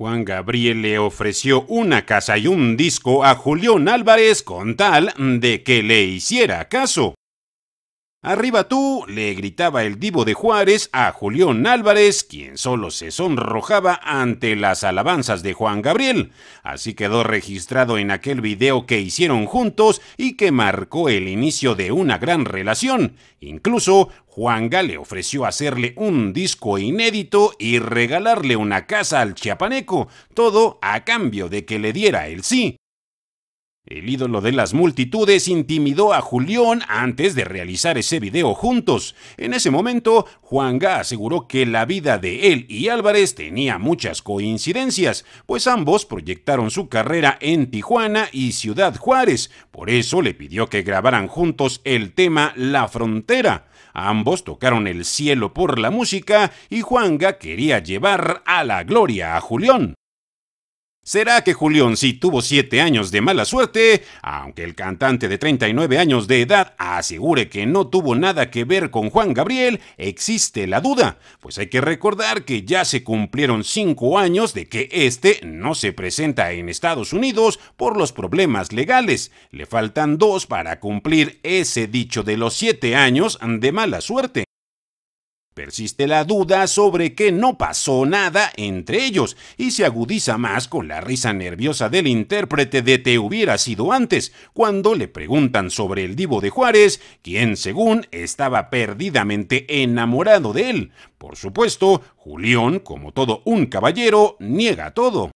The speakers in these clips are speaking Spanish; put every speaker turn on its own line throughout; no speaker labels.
Juan Gabriel le ofreció una casa y un disco a Julián Álvarez con tal de que le hiciera caso. Arriba tú, le gritaba el divo de Juárez a Julión Álvarez, quien solo se sonrojaba ante las alabanzas de Juan Gabriel. Así quedó registrado en aquel video que hicieron juntos y que marcó el inicio de una gran relación. Incluso Juanga le ofreció hacerle un disco inédito y regalarle una casa al chiapaneco, todo a cambio de que le diera el sí. El ídolo de las multitudes intimidó a Julián antes de realizar ese video juntos. En ese momento, Juanga aseguró que la vida de él y Álvarez tenía muchas coincidencias, pues ambos proyectaron su carrera en Tijuana y Ciudad Juárez. Por eso le pidió que grabaran juntos el tema La Frontera. Ambos tocaron el cielo por la música y Juanga quería llevar a la gloria a Julián. ¿Será que Julión sí tuvo 7 años de mala suerte? Aunque el cantante de 39 años de edad asegure que no tuvo nada que ver con Juan Gabriel, existe la duda, pues hay que recordar que ya se cumplieron 5 años de que este no se presenta en Estados Unidos por los problemas legales. Le faltan 2 para cumplir ese dicho de los 7 años de mala suerte persiste la duda sobre que no pasó nada entre ellos y se agudiza más con la risa nerviosa del intérprete de Te hubiera sido antes, cuando le preguntan sobre el divo de Juárez, quien según estaba perdidamente enamorado de él. Por supuesto, Julián, como todo un caballero, niega todo.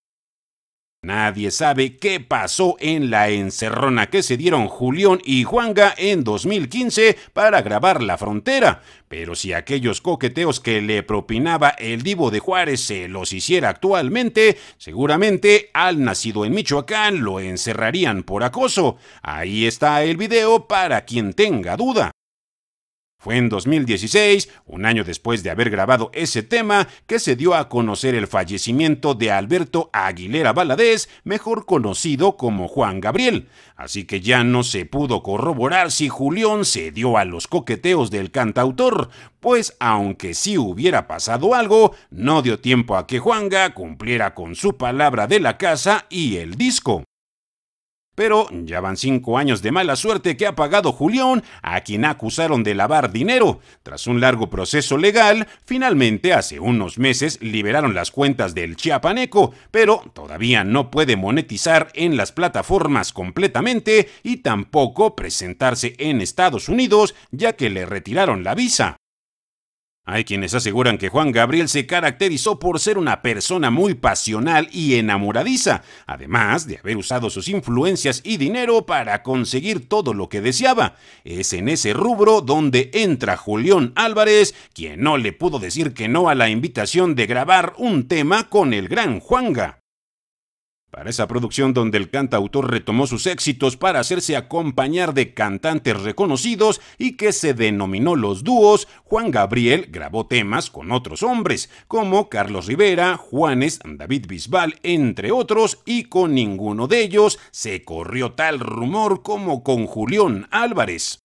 Nadie sabe qué pasó en la encerrona que se dieron Julián y Juanga en 2015 para grabar la frontera, pero si aquellos coqueteos que le propinaba el divo de Juárez se los hiciera actualmente, seguramente al nacido en Michoacán lo encerrarían por acoso. Ahí está el video para quien tenga duda. Fue en 2016, un año después de haber grabado ese tema, que se dio a conocer el fallecimiento de Alberto Aguilera Valadez, mejor conocido como Juan Gabriel. Así que ya no se pudo corroborar si Julián se dio a los coqueteos del cantautor, pues aunque sí hubiera pasado algo, no dio tiempo a que Juanga cumpliera con su palabra de la casa y el disco. Pero ya van cinco años de mala suerte que ha pagado Julián, a quien acusaron de lavar dinero. Tras un largo proceso legal, finalmente hace unos meses liberaron las cuentas del chiapaneco, pero todavía no puede monetizar en las plataformas completamente y tampoco presentarse en Estados Unidos, ya que le retiraron la visa. Hay quienes aseguran que Juan Gabriel se caracterizó por ser una persona muy pasional y enamoradiza, además de haber usado sus influencias y dinero para conseguir todo lo que deseaba. Es en ese rubro donde entra Julián Álvarez, quien no le pudo decir que no a la invitación de grabar un tema con el gran Juanga para esa producción donde el cantautor retomó sus éxitos para hacerse acompañar de cantantes reconocidos y que se denominó los dúos, Juan Gabriel grabó temas con otros hombres, como Carlos Rivera, Juanes, David Bisbal, entre otros, y con ninguno de ellos se corrió tal rumor como con Julián Álvarez.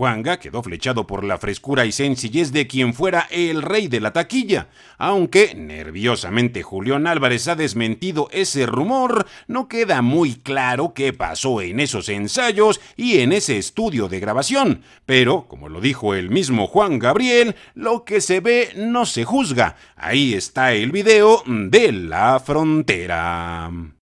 Juanga quedó flechado por la frescura y sencillez de quien fuera el rey de la taquilla, aunque nerviosamente Julián Álvarez ha desmentido ese rumor, no queda muy claro qué pasó en esos ensayos y en ese estudio de grabación, pero, como lo dijo el mismo Juan Gabriel, lo que se ve no se juzga, ahí está el video de la frontera.